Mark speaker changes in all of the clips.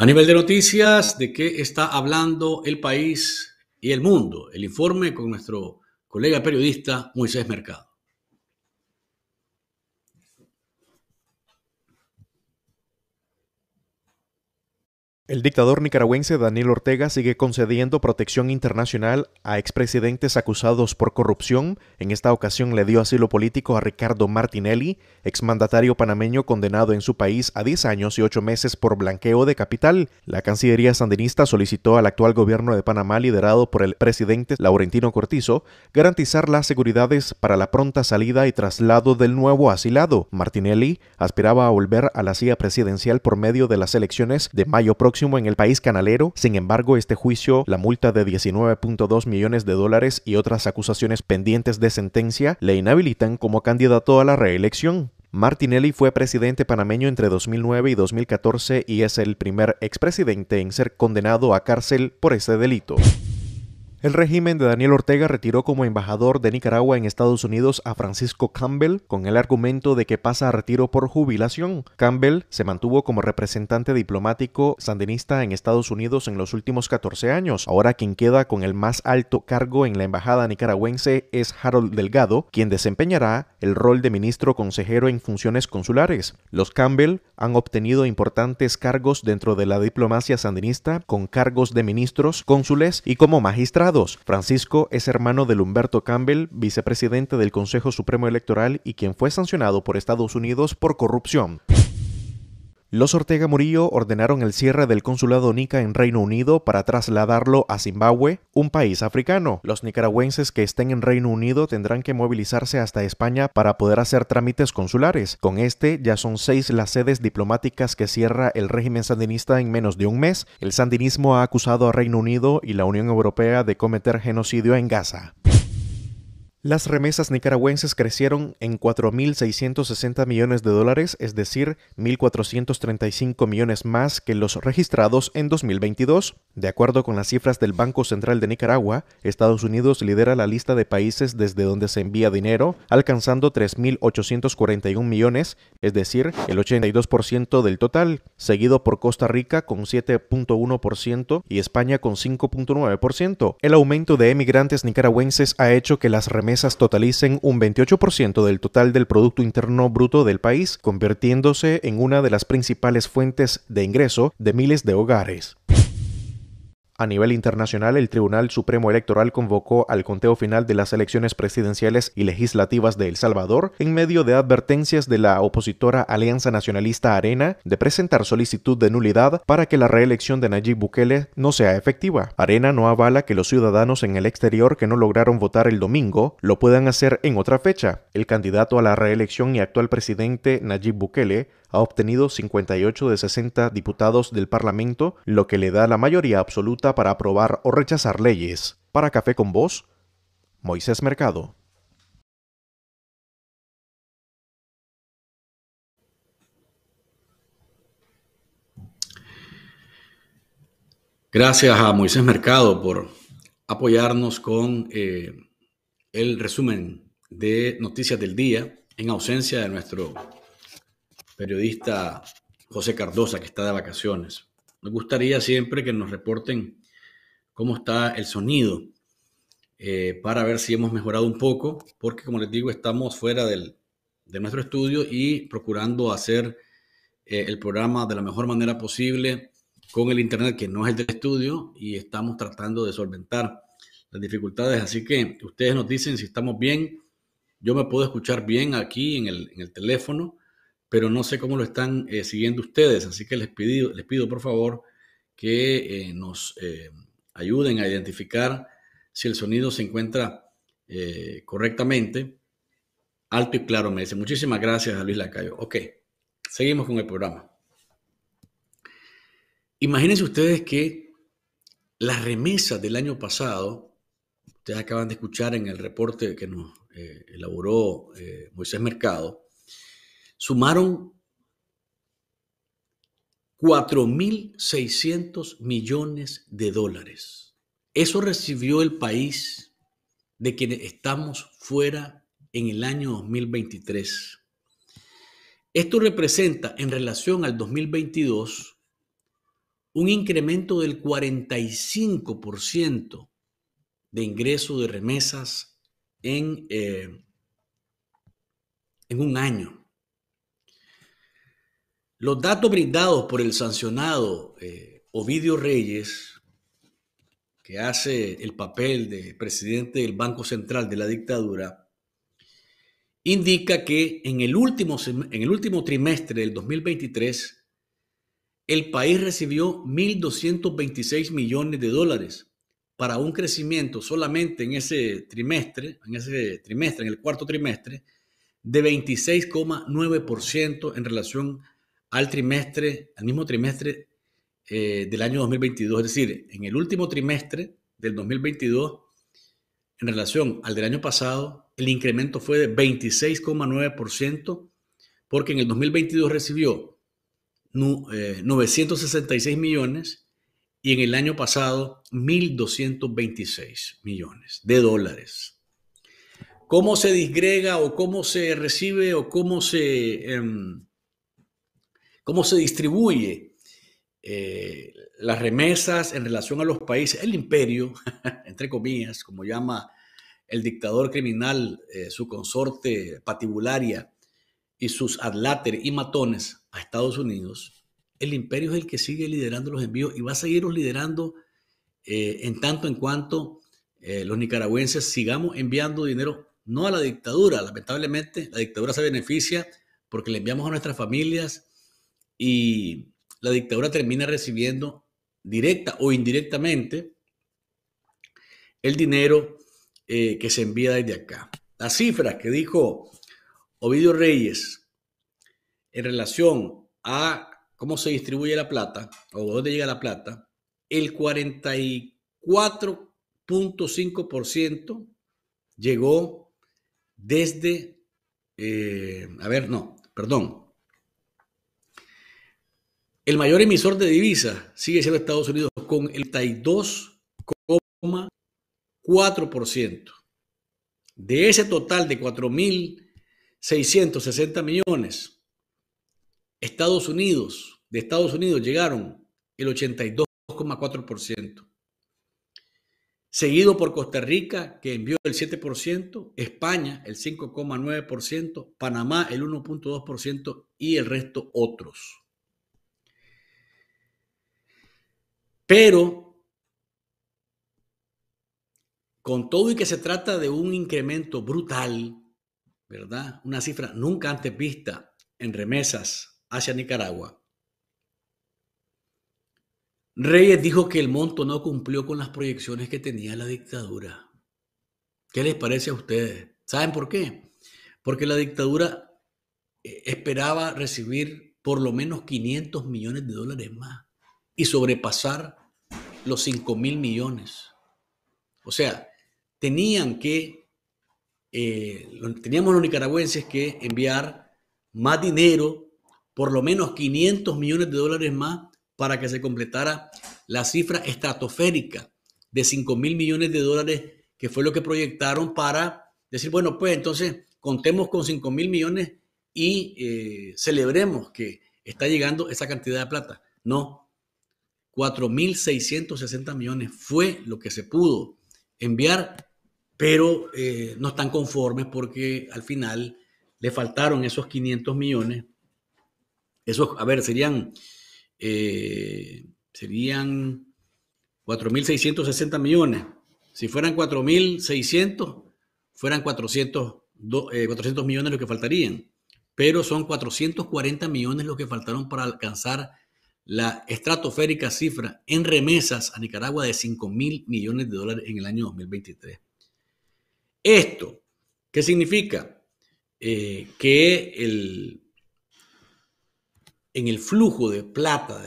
Speaker 1: A nivel de noticias, ¿de qué está hablando el país y el mundo? El informe con nuestro colega periodista Moisés Mercado.
Speaker 2: El dictador nicaragüense Daniel Ortega sigue concediendo protección internacional a expresidentes acusados por corrupción. En esta ocasión le dio asilo político a Ricardo Martinelli, exmandatario panameño condenado en su país a 10 años y 8 meses por blanqueo de capital. La Cancillería sandinista solicitó al actual gobierno de Panamá, liderado por el presidente Laurentino Cortizo, garantizar las seguridades para la pronta salida y traslado del nuevo asilado. Martinelli aspiraba a volver a la silla presidencial por medio de las elecciones de mayo próximo en el país canalero. Sin embargo, este juicio, la multa de 19.2 millones de dólares y otras acusaciones pendientes de sentencia le inhabilitan como candidato a la reelección. Martinelli fue presidente panameño entre 2009 y 2014 y es el primer expresidente en ser condenado a cárcel por ese delito. El régimen de Daniel Ortega retiró como embajador de Nicaragua en Estados Unidos a Francisco Campbell con el argumento de que pasa a retiro por jubilación. Campbell se mantuvo como representante diplomático sandinista en Estados Unidos en los últimos 14 años. Ahora quien queda con el más alto cargo en la embajada nicaragüense es Harold Delgado, quien desempeñará el rol de ministro consejero en funciones consulares. Los Campbell han obtenido importantes cargos dentro de la diplomacia sandinista con cargos de ministros, cónsules y como magistrados Francisco es hermano de Humberto Campbell, vicepresidente del Consejo Supremo Electoral y quien fue sancionado por Estados Unidos por corrupción. Los Ortega Murillo ordenaron el cierre del consulado Nica en Reino Unido para trasladarlo a Zimbabue, un país africano. Los nicaragüenses que estén en Reino Unido tendrán que movilizarse hasta España para poder hacer trámites consulares. Con este ya son seis las sedes diplomáticas que cierra el régimen sandinista en menos de un mes. El sandinismo ha acusado a Reino Unido y la Unión Europea de cometer genocidio en Gaza. Las remesas nicaragüenses crecieron en 4.660 millones de dólares, es decir, 1.435 millones más que los registrados en 2022. De acuerdo con las cifras del Banco Central de Nicaragua, Estados Unidos lidera la lista de países desde donde se envía dinero, alcanzando 3.841 millones, es decir, el 82% del total, seguido por Costa Rica con 7.1% y España con 5.9%. El aumento de emigrantes nicaragüenses ha hecho que las remesas totalicen un 28% del total del Producto Interno Bruto del país, convirtiéndose en una de las principales fuentes de ingreso de miles de hogares. A nivel internacional, el Tribunal Supremo Electoral convocó al conteo final de las elecciones presidenciales y legislativas de El Salvador en medio de advertencias de la opositora Alianza Nacionalista Arena de presentar solicitud de nulidad para que la reelección de Nayib Bukele no sea efectiva. Arena no avala que los ciudadanos en el exterior que no lograron votar el domingo lo puedan hacer en otra fecha. El candidato a la reelección y actual presidente Nayib Bukele ha obtenido 58 de 60 diputados del Parlamento, lo que le da la mayoría absoluta para aprobar o rechazar leyes. Para Café con vos, Moisés Mercado.
Speaker 1: Gracias a Moisés Mercado por apoyarnos con eh, el resumen de noticias del día en ausencia de nuestro periodista José Cardosa, que está de vacaciones. Me gustaría siempre que nos reporten cómo está el sonido eh, para ver si hemos mejorado un poco, porque como les digo, estamos fuera del, de nuestro estudio y procurando hacer eh, el programa de la mejor manera posible con el Internet, que no es el del estudio, y estamos tratando de solventar las dificultades. Así que ustedes nos dicen si estamos bien. Yo me puedo escuchar bien aquí en el teléfono pero no sé cómo lo están eh, siguiendo ustedes, así que les, pido, les pido por favor que eh, nos eh, ayuden a identificar si el sonido se encuentra correctamente. Alto y claro, me dice. Muchísimas gracias a Luis Lacayo. Ok, seguimos con el programa. Imagínense ustedes que las remesas del año pasado, ustedes acaban de escuchar en el reporte que nos elaboró Moisés Mercado, sumaron 4.600 millones de dólares. Eso recibió el país de quienes estamos fuera en el año 2023. Esto representa en relación al 2022 un incremento del 45% de ingreso de remesas en, eh, en un año. Los datos brindados por el sancionado eh, Ovidio Reyes, que hace el papel de presidente del Banco Central de la dictadura, indica que en el último, en el último trimestre del 2023, el país recibió 1.226 millones de dólares para un crecimiento solamente en ese trimestre, en ese trimestre, en el cuarto trimestre, de 26,9% en relación a al trimestre, al mismo trimestre eh, del año 2022, es decir, en el último trimestre del 2022, en relación al del año pasado, el incremento fue de 26,9%, porque en el 2022 recibió 966 eh, millones y en el año pasado 1.226 millones de dólares. ¿Cómo se disgrega o cómo se recibe o cómo se... Em, cómo se distribuye eh, las remesas en relación a los países, el imperio, entre comillas, como llama el dictador criminal, eh, su consorte patibularia y sus adláteres y matones a Estados Unidos, el imperio es el que sigue liderando los envíos y va a seguirlos liderando eh, en tanto en cuanto los nicaragüenses sigamos enviando dinero, no a la dictadura, lamentablemente la dictadura se beneficia porque le enviamos a nuestras familias y la dictadura termina recibiendo directa o indirectamente el dinero eh, que se envía desde acá. Las cifras que dijo Ovidio Reyes en relación a cómo se distribuye la plata o dónde llega la plata, el 44.5% llegó desde, eh, a ver, no, perdón, el mayor emisor de divisas sigue siendo Estados Unidos con el 32,4%. De ese total de 4.660 millones, Estados Unidos, de Estados Unidos llegaron el 82,4%. Seguido por Costa Rica, que envió el 7%, España el 5,9%, Panamá el 1,2% y el resto otros. Pero, con todo y que se trata de un incremento brutal, ¿verdad? Una cifra nunca antes vista en remesas hacia Nicaragua. Reyes dijo que el monto no cumplió con las proyecciones que tenía la dictadura. ¿Qué les parece a ustedes? ¿Saben por qué? Porque la dictadura eh, esperaba recibir por lo menos 500 millones de dólares más y sobrepasar los 5 mil millones. O sea, tenían que, eh, teníamos los nicaragüenses que enviar más dinero, por lo menos 500 millones de dólares más, para que se completara la cifra estratosférica de 5 mil millones de dólares, que fue lo que proyectaron para decir, bueno, pues entonces contemos con 5 mil millones y eh, celebremos que está llegando esa cantidad de plata. No, 4.660 millones fue lo que se pudo enviar, pero eh, no están conformes porque al final le faltaron esos 500 millones. Esos, a ver, serían, 4.660 eh, millones. Si fueran 4.600, fueran 400, 400 eh, millones lo que faltarían, pero son 440 millones los que faltaron para alcanzar la estratosférica cifra en remesas a Nicaragua de 5 mil millones de dólares en el año 2023. Esto, ¿qué significa? Eh, que en el flujo de plata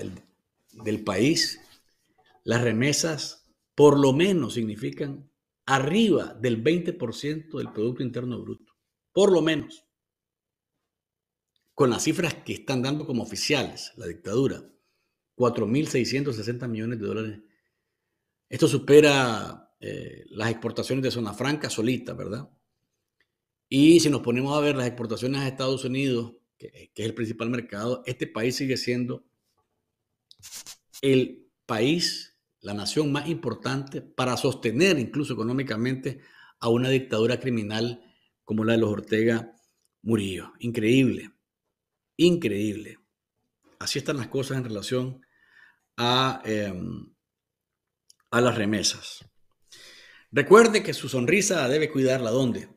Speaker 1: del, país, las remesas por lo menos significan arriba del 20% del Producto Interno Bruto, por lo menos, con las cifras que están dando como oficiales la dictadura 4.660 millones de dólares. Esto supera eh, las exportaciones de zona franca solita, ¿verdad? Y si nos ponemos a ver las exportaciones a Estados Unidos, que, que es el principal mercado, este país sigue siendo el país, la nación más importante para sostener incluso económicamente a una dictadura criminal como la de los Ortega Murillo. Increíble, increíble. Así están las cosas en relación Em, a, las remesas. Recuerde que su sonrisa debe cuidarla ¿dónde?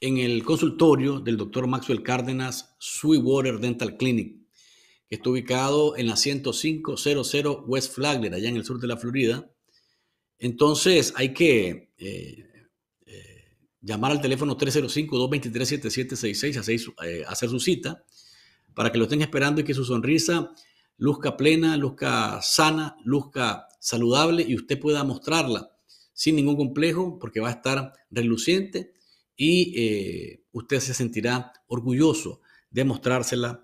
Speaker 1: En el consultorio del doctor Maxwell Cárdenas Sweetwater Dental Clinic, que está ubicado en la 10500 West Flagler, allá en el sur de la Florida. Entonces hay que eh, eh, llamar al teléfono 305-223-7766 a, eh, hacer su cita para que lo estén esperando y que su sonrisa luzca plena, luzca sana, luzca saludable y usted pueda mostrarla sin ningún complejo porque va a estar reluciente y eh, usted se sentirá orgulloso de mostrársela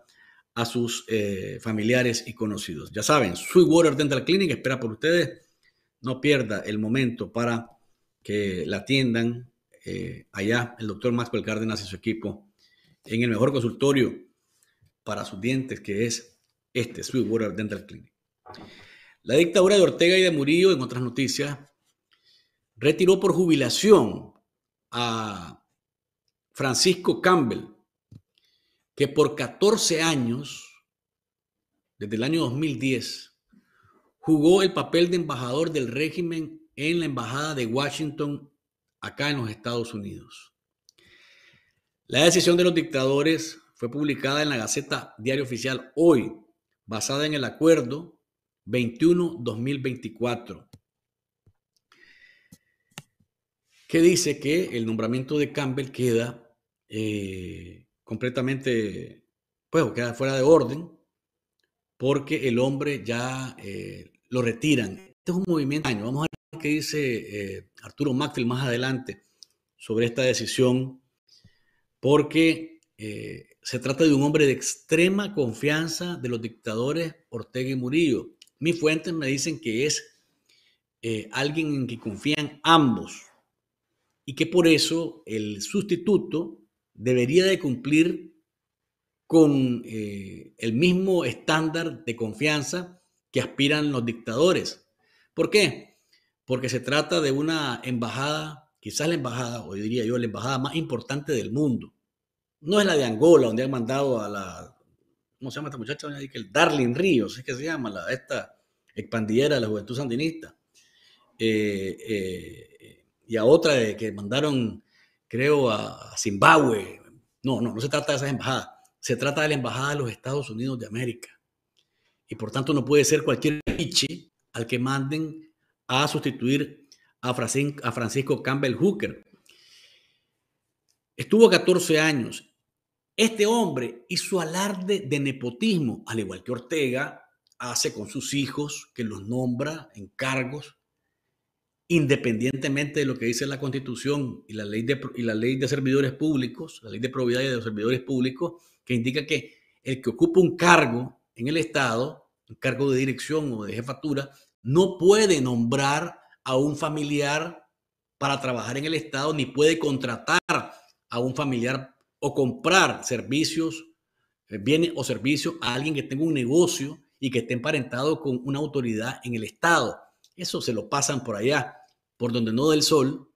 Speaker 1: a sus eh, familiares y conocidos. Ya saben, Sweetwater Dental Clinic espera por ustedes. No pierda el momento para que la atiendan eh, allá el doctor Maxwell Cárdenas y su equipo en el mejor consultorio para sus dientes que es este, Sweetwater Dental Clinic. La dictadura de Ortega y de Murillo, en otras noticias, retiró por jubilación a Francisco Campbell, que por 14 años, desde el año 2010, jugó el papel de embajador del régimen en la Embajada de Washington acá en los Estados Unidos. La decisión de los dictadores fue publicada en la Gaceta Diario Oficial hoy, basada en el acuerdo 21-2024, que dice que el nombramiento de Campbell queda eh, completamente, pues, queda fuera de orden, porque el hombre ya eh, lo retiran. Este es un movimiento. Vamos a ver qué dice eh, Arturo Macfield más adelante sobre esta decisión, porque se trata de un hombre de extrema confianza de los dictadores Ortega y Murillo. Mis fuentes me dicen que es eh, alguien en que confían ambos y que por eso el sustituto debería de cumplir con eh, el mismo estándar de confianza que aspiran los dictadores. ¿Por qué? Porque se trata de una embajada, quizás la embajada, o diría yo, la embajada más importante del mundo no es la de Angola, donde han mandado a la, ¿cómo se llama esta muchacha? Que el Darling Ríos, es que se llama, la, esta expandillera de la juventud sandinista. Eh, eh, y a otra de que mandaron, creo, a, Zimbabue. No, no, no se trata de esas embajadas. Se trata de la embajada de los Estados Unidos de América. Y por tanto no puede ser cualquier pichi al que manden a sustituir a, Francisco Campbell Hooker. Estuvo 14 años este hombre y su alarde de nepotismo, al igual que Ortega hace con sus hijos, que los nombra en cargos, independientemente de lo que dice la Constitución y la ley de, y la ley de servidores públicos, la ley de probidad de los servidores públicos, que indica que el que ocupa un cargo en el Estado, un cargo de dirección o de jefatura, no puede nombrar a un familiar para trabajar en el Estado, ni puede contratar a un familiar o comprar servicios, eh, bienes o servicios a alguien que tenga un negocio y que esté emparentado con una autoridad en el Estado. Eso se lo pasan por allá, por donde no el sol,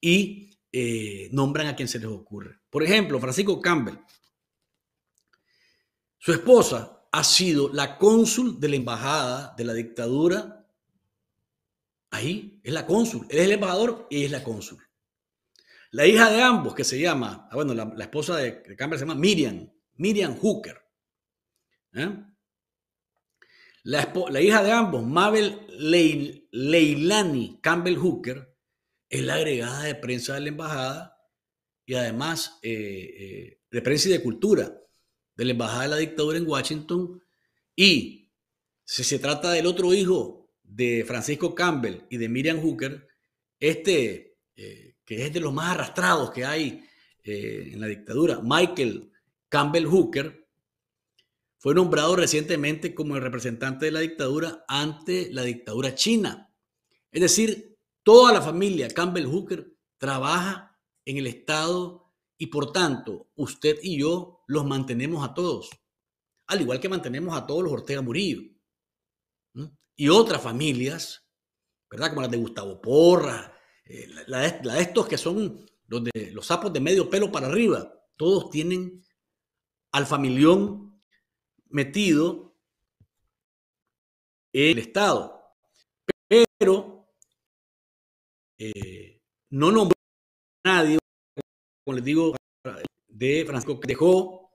Speaker 1: y eh, nombran a quien se les ocurre. Por ejemplo, Francisco Campbell, su esposa ha sido la cónsul de la embajada de la dictadura. Ahí es la cónsul. Él es el embajador y es la cónsul. La hija de ambos, que se llama, ah, bueno, la, esposa de, Campbell se llama Miriam, Miriam Hooker. ¿eh? La, hija de ambos, Mabel Leilani Campbell Hooker, es la agregada de prensa de la embajada y además eh, eh, de prensa y de cultura de la embajada de la dictadura en Washington. Y si se trata del otro hijo de Francisco Campbell y de Miriam Hooker, este que es de los más arrastrados que hay eh, en la dictadura, Michael Campbell Hooker, fue nombrado recientemente como el representante de la dictadura ante la dictadura china. Es decir, toda la familia Campbell Hooker trabaja en el Estado y por tanto usted y yo los mantenemos a todos, al igual que mantenemos a todos los Ortega Murillo y otras familias, ¿verdad? Como las de Gustavo Porra eh, la, de, estos que son los, los sapos de medio pelo para arriba, todos tienen al familión metido en el Estado. Pero eh, no nombró a nadie, como les digo, de Francisco que dejó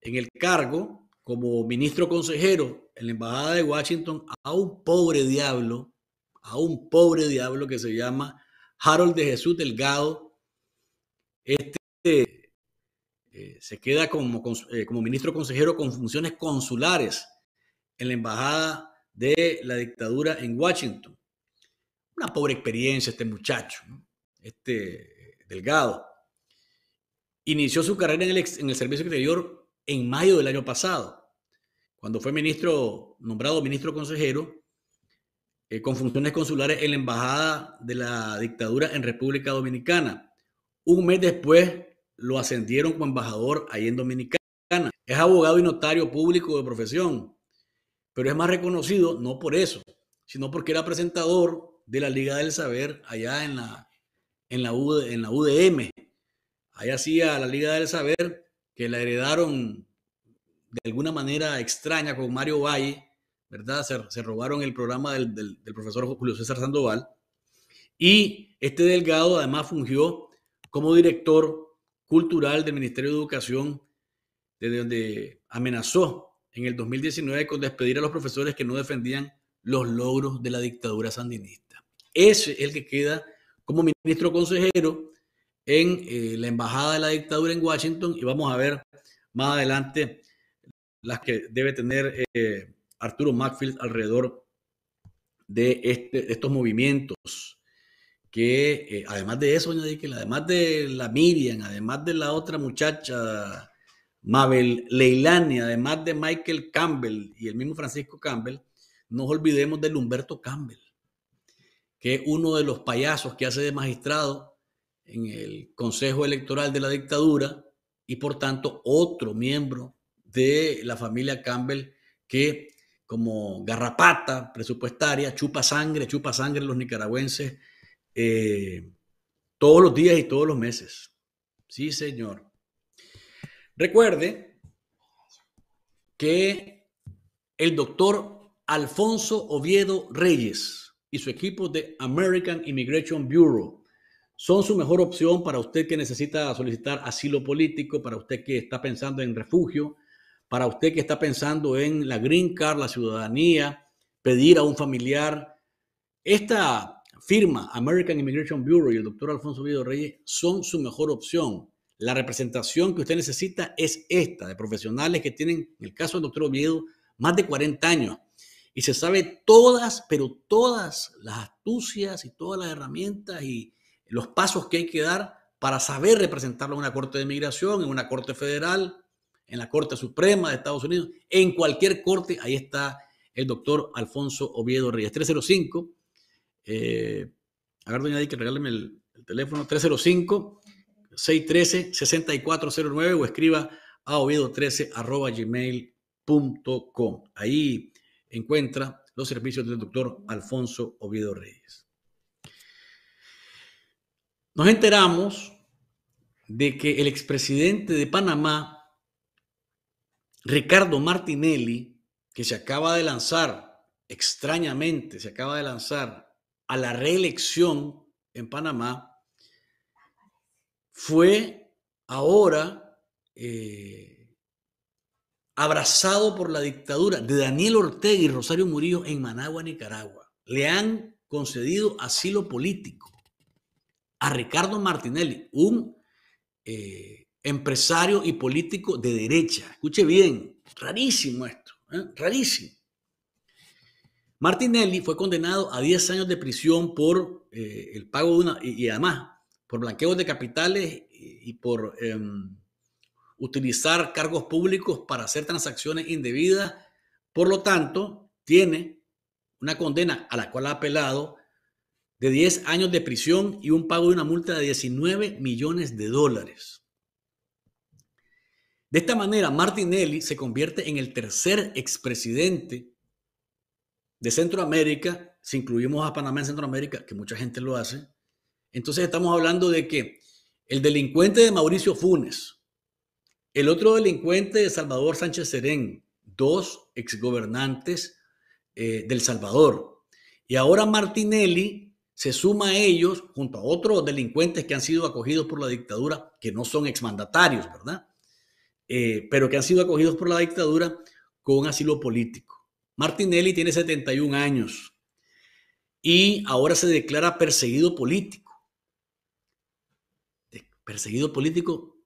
Speaker 1: en el cargo como ministro consejero en la Embajada de Washington a un pobre diablo, a un pobre diablo que se llama Harold de Jesús Delgado, este eh, se queda eh, como, ministro consejero con funciones consulares en la embajada de la dictadura en Washington. Una pobre experiencia este muchacho, este eh, Delgado. Inició su carrera en el, en el servicio exterior en mayo del año pasado, cuando fue ministro, nombrado ministro consejero eh, con funciones consulares en la Embajada de la Dictadura en República Dominicana. Un mes después lo ascendieron como embajador ahí en Dominicana. Es abogado y notario público de profesión, pero es más reconocido no por eso, sino porque era presentador de la Liga del Saber allá en la, en la, en la UDM. Allá hacía la Liga del Saber que la heredaron de alguna manera extraña con Mario Valle ¿verdad? Se, robaron el programa del, profesor Julio César Sandoval. Y este Delgado además fungió como director cultural del Ministerio de Educación, desde donde amenazó en el 2019 con despedir a los profesores que no defendían los logros de la dictadura sandinista. Ese es el que queda como ministro consejero en eh, la Embajada de la Dictadura en Washington y vamos a ver más adelante las que debe tener eh, Arturo Macfield alrededor de, este, estos movimientos. Que eh, además de eso, que además de la Miriam, además de la otra muchacha, Mabel Leilani, además de Michael Campbell y el mismo Francisco Campbell, no nos olvidemos del Humberto Campbell, que es uno de los payasos que hace de magistrado en el Consejo Electoral de la dictadura y por tanto otro miembro de la familia Campbell que como garrapata presupuestaria, chupa sangre, chupa sangre los nicaragüenses eh, todos los días y todos los meses. Sí, señor. Recuerde que el doctor Alfonso Oviedo Reyes y su equipo de American Immigration Bureau son su mejor opción para usted que necesita solicitar asilo político, para usted que está pensando en refugio, para usted que está pensando en la green card, la ciudadanía, pedir a un familiar. Esta firma, American Immigration Bureau y el doctor Alfonso Vido Reyes, son su mejor opción. La representación que usted necesita es esta, de profesionales que tienen, en el caso del doctor Oviedo, más de 40 años. Y se sabe todas, pero todas las astucias y todas las herramientas y los pasos que hay que dar para saber representarlo en una corte de inmigración, en una corte federal, en la Corte Suprema de Estados Unidos, en cualquier corte, ahí está el doctor Alfonso Oviedo Reyes. 305, eh, a ver, doña que regáleme el, teléfono, 305-613-6409 o escriba a oviedo13 arroba gmail.com. Ahí encuentra los servicios del doctor Alfonso Oviedo Reyes. Nos enteramos de que el expresidente de Panamá, Ricardo Martinelli, que se acaba de lanzar, extrañamente, se acaba de lanzar a la reelección en Panamá, fue ahora eh, abrazado por la dictadura de Daniel Ortega y Rosario Murillo en Managua, Nicaragua. Le han concedido asilo político a Ricardo Martinelli, un eh, empresario y político de derecha. Escuche bien, rarísimo esto, ¿eh? rarísimo. Martinelli fue condenado a 10 años de prisión por eh, el pago de una, y, además, por blanqueo de capitales y, por em, utilizar cargos públicos para hacer transacciones indebidas. Por lo tanto, tiene una condena a la cual ha apelado de 10 años de prisión y un pago de una multa de 19 millones de dólares. De esta manera, Martinelli se convierte en el tercer expresidente de Centroamérica, si incluimos a Panamá en Centroamérica, que mucha gente lo hace. Entonces estamos hablando de que el delincuente de Mauricio Funes, el otro delincuente de Salvador Sánchez Serén, dos exgobernantes eh, del Salvador. Y ahora Martinelli se suma a ellos junto a otros delincuentes que han sido acogidos por la dictadura, que no son exmandatarios, ¿verdad? Eh, pero que han sido acogidos por la dictadura con asilo político. Martinelli tiene 71 años y ahora se declara perseguido político. Perseguido político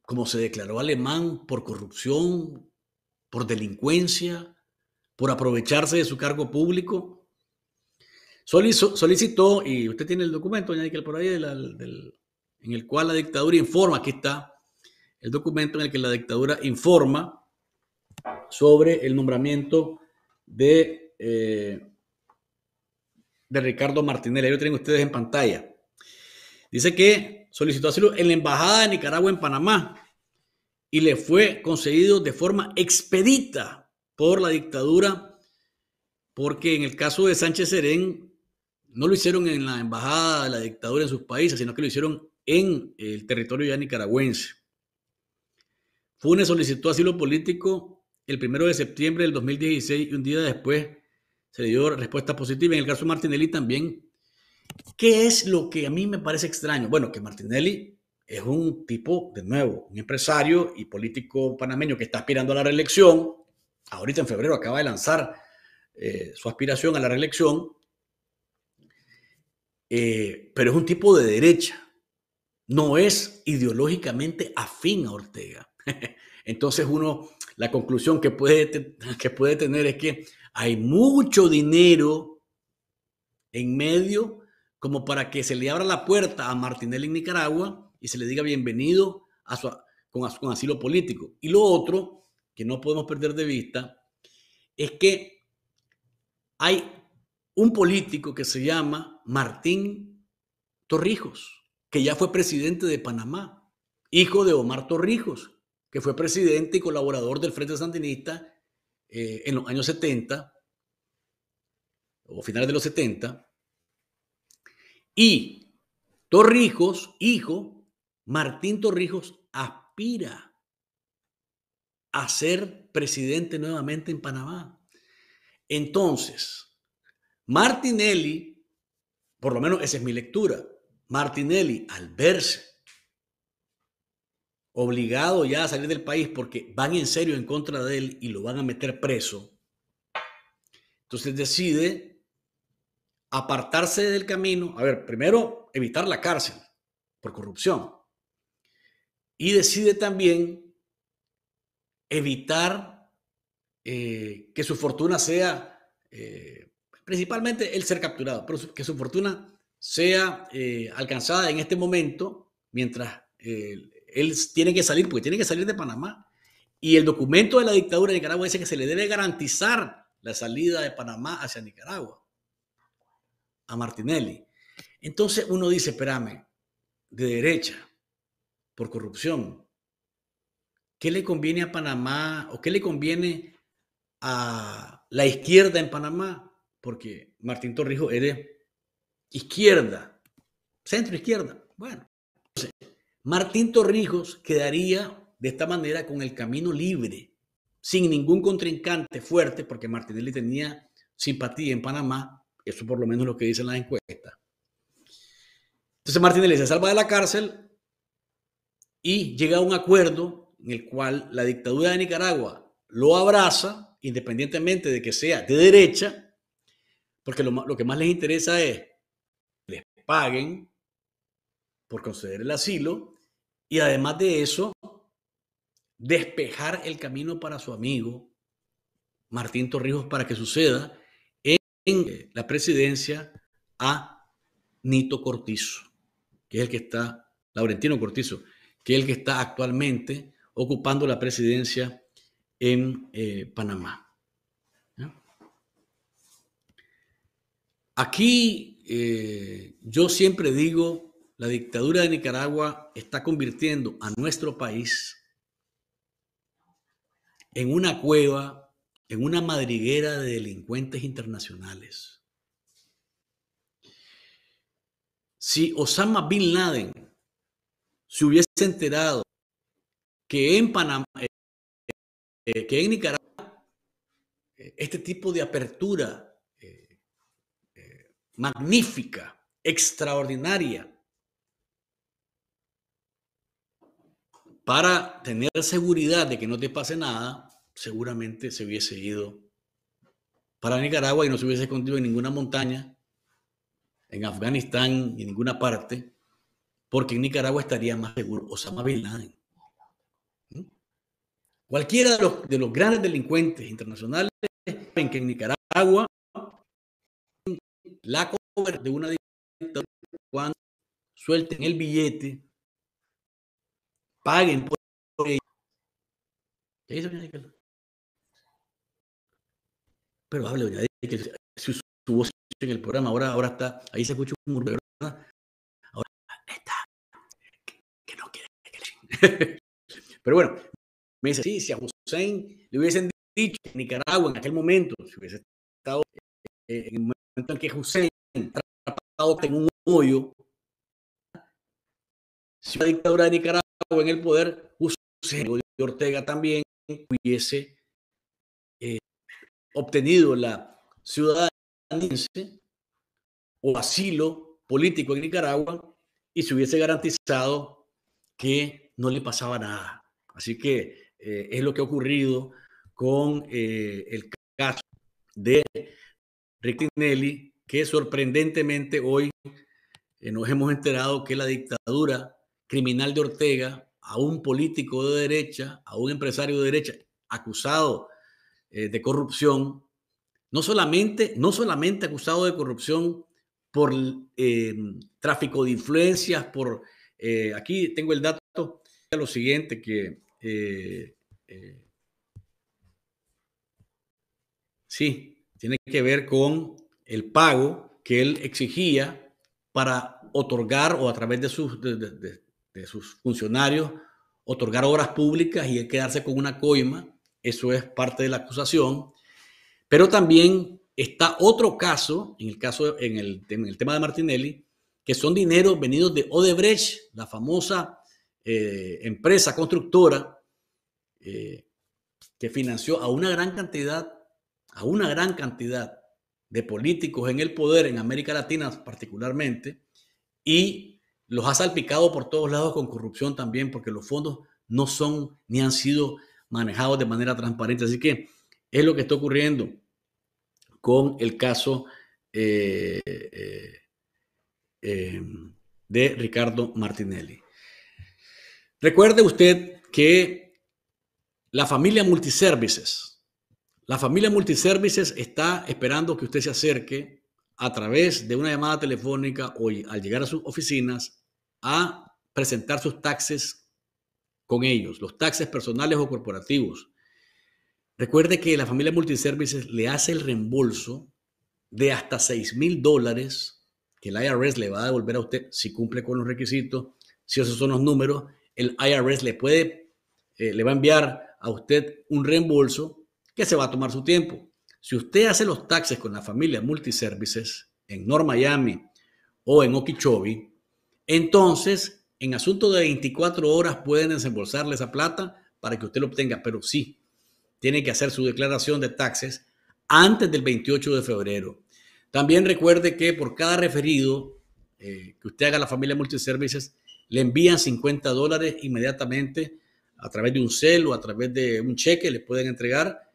Speaker 1: como se declaró alemán por corrupción, por delincuencia, por aprovecharse de su cargo público. solicitó, y usted tiene el documento, Doña, que por ahí, en el cual la dictadura informa, que está, el documento en el que la dictadura informa sobre el nombramiento de, eh, de Ricardo Martinelli. Ahí lo tienen ustedes en pantalla. Dice que solicitó asilo en la Embajada de Nicaragua en Panamá y le fue concedido de forma expedita por la dictadura, porque en el caso de Sánchez Serén no lo hicieron en la embajada de la dictadura en sus países, sino que lo hicieron en el territorio ya nicaragüense. Funes solicitó asilo político el primero de septiembre del 2016 y un día después se dio respuesta positiva. En el caso de Martinelli también. ¿Qué es lo que a mí me parece extraño? Bueno, que Martinelli es un tipo, de nuevo, un empresario y político panameño que está aspirando a la reelección. Ahorita en febrero acaba de lanzar eh, su aspiración a la reelección. Eh, pero es un tipo de derecha. No es ideológicamente afín a Ortega. Entonces uno, la conclusión que puede, que puede tener es que hay mucho dinero en medio como para que se le abra la puerta a Martinelli en Nicaragua y se le diga bienvenido a su, con asilo político. Y lo otro que no podemos perder de vista es que hay un político que se llama Martín Torrijos, que ya fue presidente de Panamá, hijo de Omar Torrijos, que fue presidente y colaborador del Frente Sandinista eh, en los años 70 o finales de los 70. Y Torrijos, hijo, Martín Torrijos aspira a ser presidente nuevamente en Panamá. Entonces, Martinelli, por lo menos esa es mi lectura, Martinelli al verse obligado ya a salir del país porque van en serio en contra de él y lo van a meter preso. Entonces decide apartarse del camino, a ver, primero evitar la cárcel por corrupción y decide también evitar eh, que su fortuna sea, eh, principalmente el ser capturado, pero que su fortuna sea eh, alcanzada en este momento mientras él tiene que salir, porque tiene que salir de Panamá. Y el documento de la dictadura de Nicaragua dice que se le debe garantizar la salida de Panamá hacia Nicaragua, a Martinelli. Entonces uno dice, espérame, de derecha, por corrupción, ¿qué le conviene a Panamá o qué le conviene a la izquierda en Panamá? Porque Martín Torrijos era izquierda, centro izquierda. Bueno, Martín Torrijos quedaría de esta manera con el camino libre, sin ningún contrincante fuerte, porque Martinelli tenía simpatía en Panamá, eso por lo menos lo que dicen las encuestas. Entonces Martinelli se salva de la cárcel y llega a un acuerdo en el cual la dictadura de Nicaragua lo abraza, independientemente de que sea de derecha, porque lo, lo que más les interesa es que les paguen por conceder el asilo y además de eso, despejar el camino para su amigo Martín Torrijos para que suceda en eh, la presidencia a Nito Cortizo, que es el que está, Laurentino Cortizo, que es el que está actualmente ocupando la presidencia en eh, Panamá. Aquí eh, yo siempre digo la dictadura de Nicaragua está convirtiendo a nuestro país en una cueva, en una madriguera de delincuentes internacionales. Si Osama Bin Laden se hubiese enterado que en Panamá, eh, eh, que en Nicaragua, eh, este tipo de apertura magnífica, extraordinaria, para tener seguridad de que no te pase nada, seguramente se hubiese ido para Nicaragua y no se hubiese escondido en ninguna montaña, en Afganistán y en ninguna parte, porque en Nicaragua estaría más seguro Osama Bin Laden. ¿Mm? Cualquiera de los, de los grandes delincuentes internacionales saben que en Nicaragua la cobertura de una dictadura cuando suelten el billete paguen por Pero hable, doña que su, voz en el programa, ahora, ahora está, ahí se escucha un murmullo, Ahora está, que, no quiere Pero bueno, me dice, sí, si a Hussein le hubiesen dicho en Nicaragua en aquel momento, si hubiese estado eh, en el momento en que Hussein atrapado en un hoyo, si la dictadura de Nicaragua en el poder, José Ortega también hubiese eh, obtenido la ciudadanía o asilo político en Nicaragua y se hubiese garantizado que no le pasaba nada. Así que eh, es lo que ha ocurrido con eh, el caso de Ricky Nelly, que sorprendentemente hoy nos hemos enterado que la dictadura criminal de Ortega, a un político de derecha, a un empresario de derecha acusado eh, de corrupción, no solamente, no solamente acusado de corrupción por eh, tráfico de influencias, por... Eh, aquí tengo el dato, lo siguiente, que... sí, tiene que ver con el pago que él exigía para otorgar o a través de sus, de sus funcionarios, otorgar obras públicas y quedarse con una coima. Eso es parte de la acusación. Pero también está otro caso, en el, caso, en el, tema de Martinelli, que son dineros venidos de Odebrecht, la famosa eh, empresa constructora eh, que financió a una gran cantidad, a una gran cantidad de políticos en el poder en América Latina particularmente, y los ha salpicado por todos lados con corrupción también, porque los fondos no son ni han sido manejados de manera transparente. Así que es lo que está ocurriendo con el caso eh, eh, eh, de Ricardo Martinelli. Recuerde usted que la familia Multiservices, la familia Multiservices está esperando que usted se acerque a través de una llamada telefónica hoy al llegar a sus oficinas a presentar sus taxes con ellos, los taxes personales o corporativos. Recuerde que la familia Multiservices le hace el reembolso de hasta 6 mil dólares que el IRS le va a devolver a usted si cumple con los requisitos, si esos son los números, el IRS le puede, eh, le va a enviar a usted un reembolso que se va a tomar su tiempo. Si usted hace los taxes con la familia Multiservices en North Miami o en Okeechobee, entonces, en asunto de 24 horas pueden desembolsarle esa plata para que usted lo obtenga, pero sí, tiene que hacer su declaración de taxes antes del 28 de febrero. También recuerde que por cada referido eh, que usted haga a la familia Multiservices, le envían 50 dólares inmediatamente a través de un cel o a través de un cheque, le pueden entregar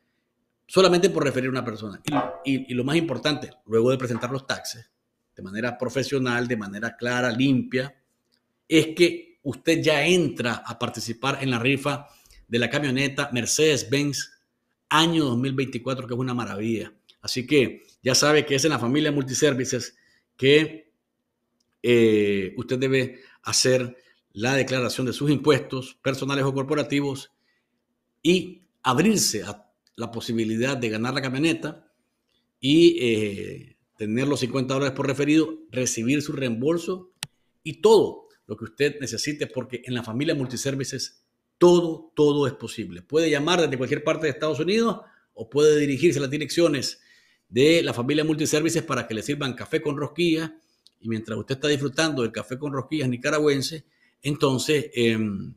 Speaker 1: solamente por referir a una persona. y lo más importante, luego de presentar los taxes, de manera profesional, de manera clara, limpia, es que usted ya entra a participar en la rifa de la camioneta Mercedes-Benz año 2024, que es una maravilla. Así que ya sabe que es en la familia Multiservices que eh, usted debe hacer la declaración de sus impuestos personales o corporativos y abrirse a la posibilidad de ganar la camioneta y eh, tener los 50 dólares por referido, recibir su reembolso y todo lo que usted necesite, porque en la familia Multiservices todo, todo es posible. Puede llamar desde cualquier parte de Estados Unidos o puede dirigirse a las direcciones de la familia Multiservices para que le sirvan café con rosquillas. Y mientras usted está disfrutando del café con rosquillas nicaragüense, entonces em,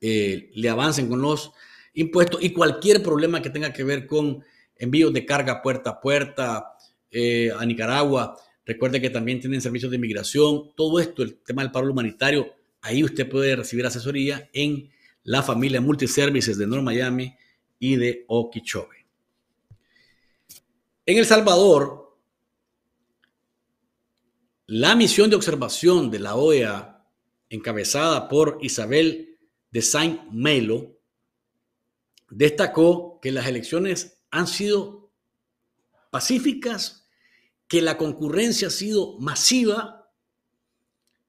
Speaker 1: eh, le avancen con los impuestos y cualquier problema que tenga que ver con envíos de carga puerta a puerta, eh, a Nicaragua. Recuerde que también tienen servicios de inmigración. Todo esto, el tema del paro humanitario, ahí usted puede recibir asesoría en la familia Multiservices de North Miami y de Oquichobe. En El Salvador, la misión de observación de la OEA, encabezada por Isabel de Saint Melo, destacó que las elecciones han sido pacíficas, que la concurrencia ha sido masiva,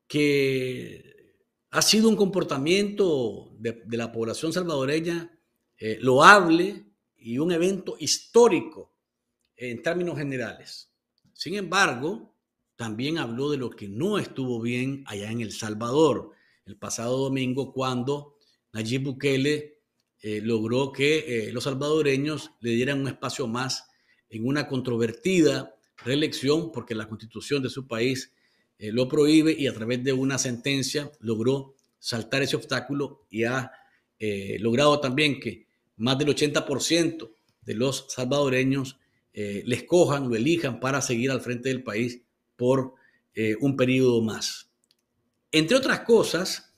Speaker 1: que ha sido un comportamiento de, la población salvadoreña eh, loable y un evento histórico en términos generales. Sin embargo, también habló de lo que no estuvo bien allá en El Salvador el pasado domingo cuando Nayib Bukele eh, logró que eh, los salvadoreños le dieran un espacio más en una controvertida reelección porque la constitución de su país eh, lo prohíbe y a través de una sentencia logró saltar ese obstáculo y ha eh, logrado también que más del 80% de los salvadoreños eh, le escojan, lo elijan para seguir al frente del país por un periodo más. Entre otras cosas,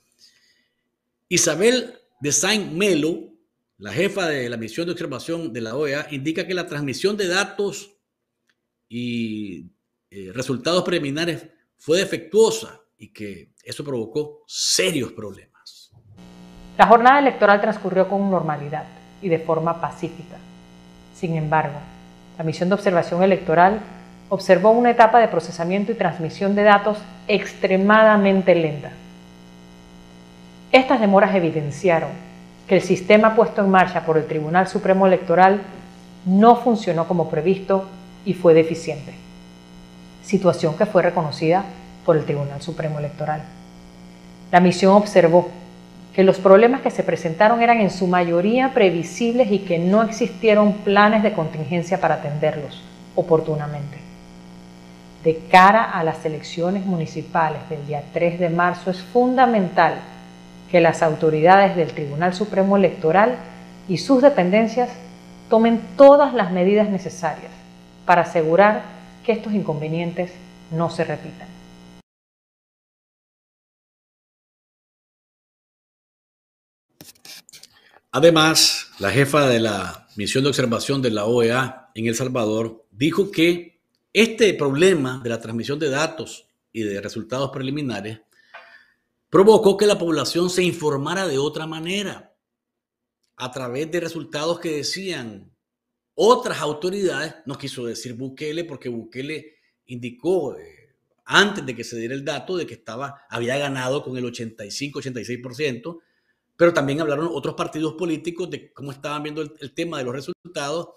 Speaker 1: Isabel de Saint Melo, la jefa de la misión de observación de la OEA, indica que la transmisión de datos y eh, resultados preliminares fue defectuosa y que eso provocó serios problemas.
Speaker 3: La jornada electoral transcurrió con normalidad y de forma pacífica. Sin embargo, la misión de observación electoral observó una etapa de procesamiento y transmisión de datos extremadamente lenta. Estas demoras evidenciaron que el sistema puesto en marcha por el Tribunal Supremo Electoral no funcionó como previsto y fue deficiente, situación que fue reconocida por el Tribunal Supremo Electoral. La misión observó que los problemas que se presentaron eran en su mayoría previsibles y que no existieron planes de contingencia para atenderlos oportunamente. De cara a las elecciones municipales del día 3 de marzo es fundamental que las autoridades del Tribunal Supremo Electoral y sus dependencias tomen todas las medidas necesarias para asegurar que estos inconvenientes no se repitan.
Speaker 1: Además, la jefa de la misión de observación de la OEA en El Salvador dijo que este problema de la transmisión de datos y de resultados preliminares provocó que la población se informara de otra manera, a través de resultados que decían otras autoridades, nos quiso decir Bukele porque Bukele indicó eh, antes de que se diera el dato de que estaba, había ganado con el 85-86%, pero también hablaron otros partidos políticos de cómo estaban viendo el, tema de los resultados.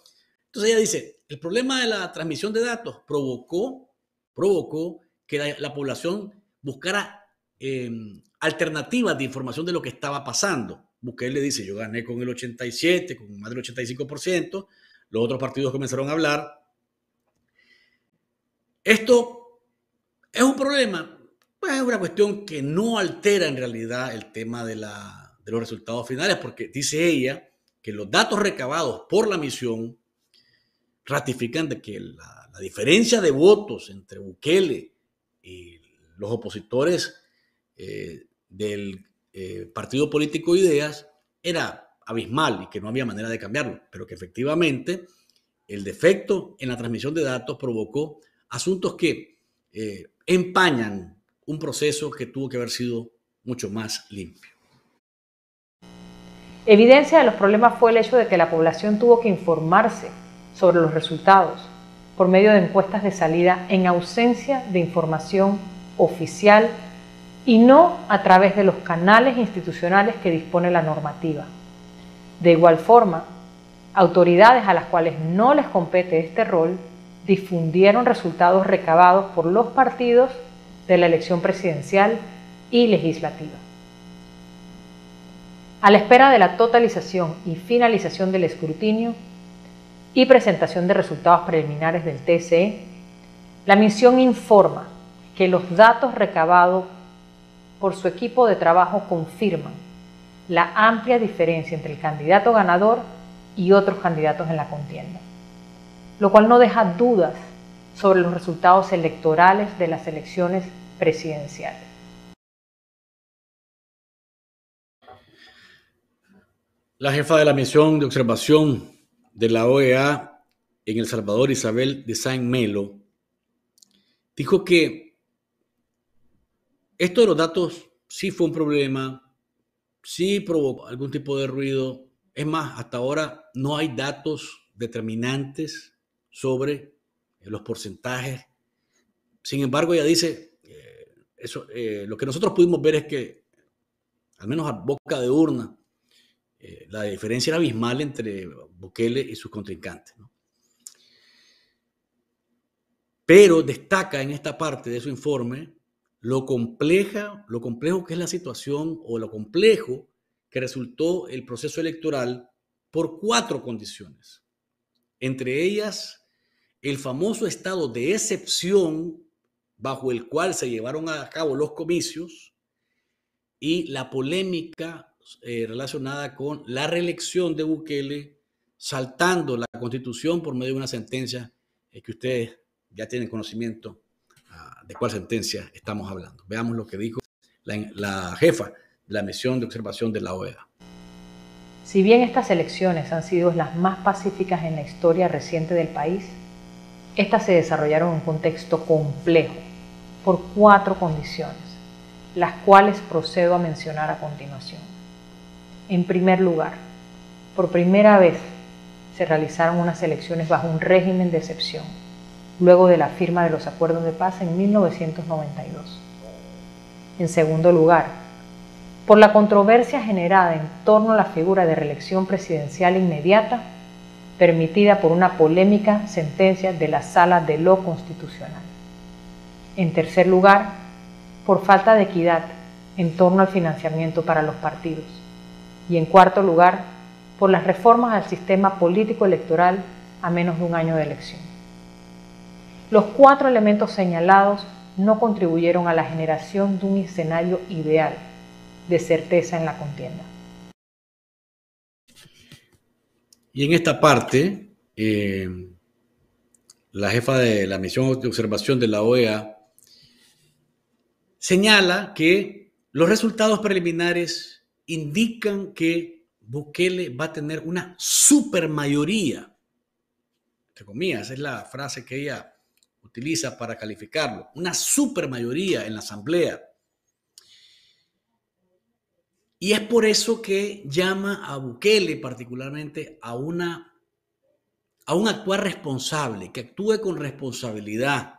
Speaker 1: Entonces ella dice, el problema de la transmisión de datos provocó, provocó que la, población buscara em, alternativas de información de lo que estaba pasando. Bukele dice, yo gané con el 87, con más del 85%, los otros partidos comenzaron a hablar. Esto es un problema, pues es una cuestión que no altera en realidad el tema de, los resultados finales, porque dice ella que los datos recabados por la misión ratifican de que la, diferencia de votos entre Bukele y los opositores eh, del eh, partido político Ideas era abismal y que no había manera de cambiarlo, pero que efectivamente el defecto en la transmisión de datos provocó asuntos que eh, empañan un proceso que tuvo que haber sido mucho más limpio.
Speaker 3: Evidencia de los problemas fue el hecho de que la población tuvo que informarse sobre los resultados por medio de encuestas de salida en ausencia de información oficial y no a través de los canales institucionales que dispone la normativa. De igual forma, autoridades a las cuales no les compete este rol difundieron resultados recabados por los partidos de la elección presidencial y legislativa. A la espera de la totalización y finalización del escrutinio y presentación de resultados preliminares del TCE, la misión informa que los datos recabados por su equipo de trabajo confirman la amplia diferencia entre el candidato ganador y otros candidatos en la contienda, lo cual no deja dudas sobre los resultados electorales de las elecciones presidenciales.
Speaker 1: La jefa de la misión de observación de la OEA en El Salvador, Isabel de San Melo, dijo que esto de los datos sí fue un problema sí provocó algún tipo de ruido. Es más, hasta ahora no hay datos determinantes sobre eh, los porcentajes. Sin embargo, ella dice, eh, eso, eh, lo que nosotros pudimos ver es que, al menos a boca de urna, la diferencia era abismal entre Bukele y sus contrincantes. Pero destaca en esta parte de su informe lo compleja, lo complejo que es la situación o lo complejo que resultó el proceso electoral por cuatro condiciones. Entre ellas, el famoso estado de excepción bajo el cual se llevaron a cabo los comicios y la polémica eh, relacionada con la reelección de Bukele, saltando la constitución por medio de una sentencia eh, que ustedes ya tienen conocimiento de cuál sentencia estamos hablando. Veamos lo que dijo la, jefa de la misión de observación de la OEA.
Speaker 3: Si bien estas elecciones han sido las más pacíficas en la historia reciente del país, estas se desarrollaron en un contexto complejo por cuatro condiciones, las cuales procedo a mencionar a continuación. En primer lugar, por primera vez se realizaron unas elecciones bajo un régimen de excepción luego de la firma de los acuerdos de paz en 1992. En segundo lugar, por la controversia generada en torno a la figura de reelección presidencial inmediata permitida por una polémica sentencia de la Sala de lo Constitucional. En tercer lugar, por falta de equidad en torno al financiamiento para los partidos. Y en cuarto lugar, por las reformas al sistema político electoral a menos de un año de elección. Los cuatro elementos señalados no contribuyeron a la generación de un escenario ideal de certeza en la contienda.
Speaker 1: Y en esta parte, eh, la jefa de la misión de observación de la OEA señala que los resultados preliminares indican que Bukele va a tener una supermayoría, entre comillas, es la frase que ella para calificarlo. Una super mayoría en la Asamblea. Y es por eso que llama a Bukele particularmente a, una, a un actuar responsable, que actúe con responsabilidad,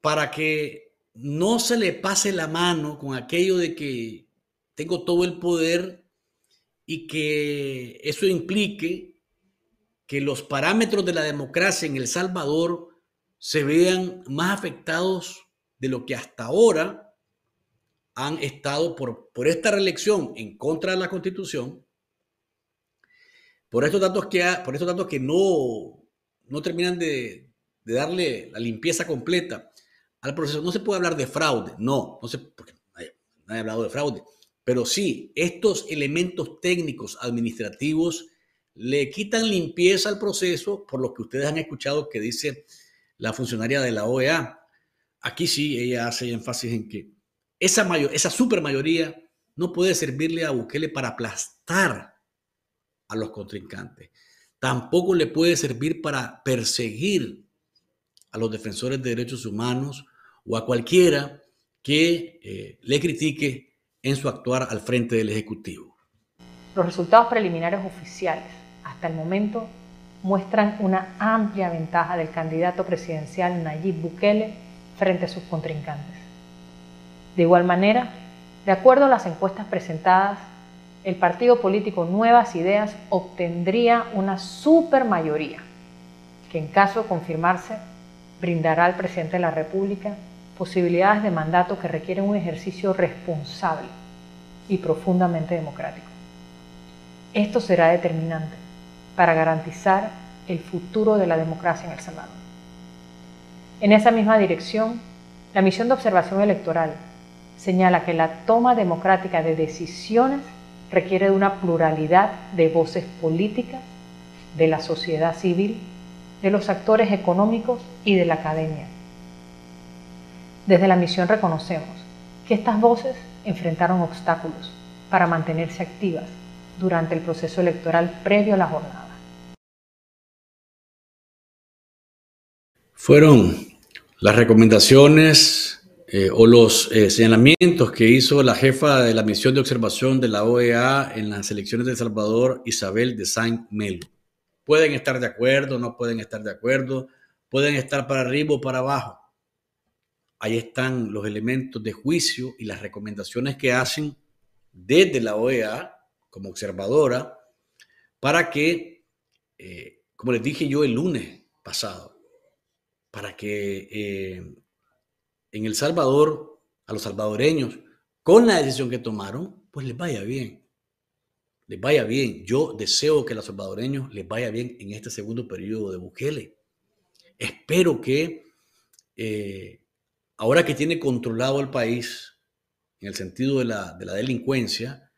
Speaker 1: para que no se le pase la mano con aquello de que tengo todo el poder y que eso implique que los parámetros de la democracia en El Salvador se vean más afectados de lo que hasta ahora han estado por, por esta reelección en contra de la Constitución, por estos datos que, por que no, no terminan de, darle la limpieza completa al proceso. No se puede hablar de fraude, no, no se, porque ha hablado de fraude, pero sí, estos elementos técnicos administrativos le quitan limpieza al proceso, por lo que ustedes han escuchado que dice la funcionaria de la OEA. Aquí sí, ella hace énfasis en que esa, mayor, esa mayoría no puede servirle a Bukele para aplastar a los contrincantes. Tampoco le puede servir para perseguir a los defensores de derechos humanos o a cualquiera que eh, le critique en su actuar al frente del Ejecutivo.
Speaker 3: Los resultados preliminares oficiales hasta el momento muestran una amplia ventaja del candidato presidencial Nayib Bukele frente a sus contrincantes. De igual manera, de acuerdo a las encuestas presentadas, el partido político Nuevas Ideas obtendría una supermayoría, que en caso de confirmarse, brindará al presidente de la República posibilidades de mandato que requieren un ejercicio responsable y profundamente democrático. Esto será determinante para garantizar el futuro de la democracia en El Salvador. En esa misma dirección, la misión de observación electoral señala que la toma democrática de decisiones requiere de una pluralidad de voces políticas, de la sociedad civil, de los actores económicos y de la academia. Desde la misión reconocemos que estas voces enfrentaron obstáculos para mantenerse activas durante el proceso electoral previo a la jornada.
Speaker 1: fueron las recomendaciones eh, o los eh, señalamientos que hizo la jefa de la misión de observación de la OEA en las elecciones de El Salvador, Isabel de Saint Melo. Pueden estar de acuerdo, no pueden estar de acuerdo, pueden estar para arriba o para abajo. Ahí están los elementos de juicio y las recomendaciones que hacen desde la OEA como observadora para que, eh, como les dije yo el lunes pasado, para que eh, en El Salvador, a los salvadoreños, con la decisión que tomaron, pues les vaya bien. Les vaya bien. Yo deseo que a los salvadoreños les vaya bien en este segundo periodo de Bukele. Espero que eh, ahora que tiene controlado el país, en el sentido de la delincuencia,